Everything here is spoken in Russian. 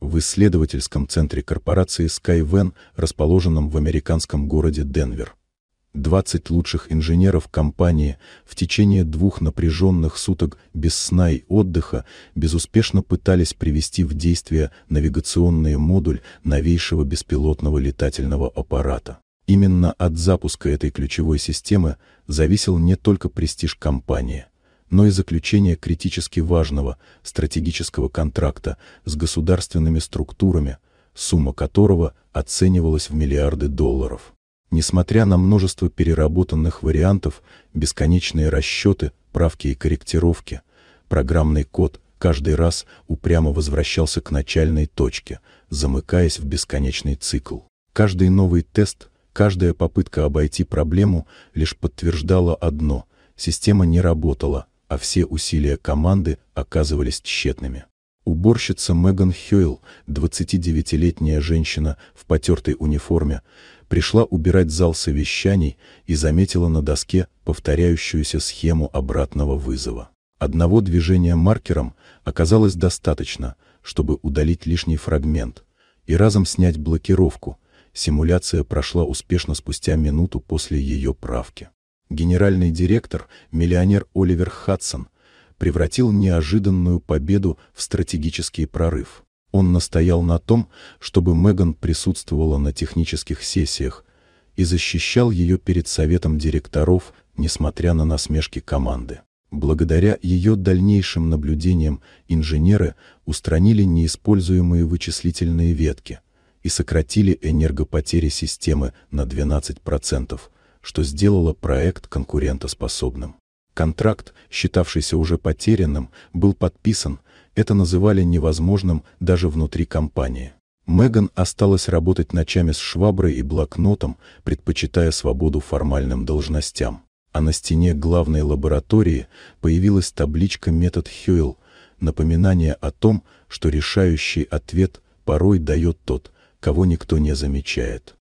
в исследовательском центре корпорации SkyVen, расположенном в американском городе Денвер. 20 лучших инженеров компании в течение двух напряженных суток без сна и отдыха безуспешно пытались привести в действие навигационный модуль новейшего беспилотного летательного аппарата. Именно от запуска этой ключевой системы зависел не только престиж компании, но и заключение критически важного стратегического контракта с государственными структурами, сумма которого оценивалась в миллиарды долларов. Несмотря на множество переработанных вариантов, бесконечные расчеты, правки и корректировки, программный код каждый раз упрямо возвращался к начальной точке, замыкаясь в бесконечный цикл. Каждый новый тест, каждая попытка обойти проблему лишь подтверждала одно – система не работала, а все усилия команды оказывались тщетными. Уборщица Меган Хьюэлл, 29-летняя женщина в потертой униформе, пришла убирать зал совещаний и заметила на доске повторяющуюся схему обратного вызова. Одного движения маркером оказалось достаточно, чтобы удалить лишний фрагмент и разом снять блокировку. Симуляция прошла успешно спустя минуту после ее правки. Генеральный директор, миллионер Оливер Хадсон, превратил неожиданную победу в стратегический прорыв. Он настоял на том, чтобы Меган присутствовала на технических сессиях и защищал ее перед советом директоров, несмотря на насмешки команды. Благодаря ее дальнейшим наблюдениям инженеры устранили неиспользуемые вычислительные ветки и сократили энергопотери системы на 12%, что сделало проект конкурентоспособным. Контракт, считавшийся уже потерянным, был подписан, это называли невозможным даже внутри компании. Меган осталась работать ночами с шваброй и блокнотом, предпочитая свободу формальным должностям. А на стене главной лаборатории появилась табличка «Метод Хьюэлл», напоминание о том, что решающий ответ порой дает тот, кого никто не замечает.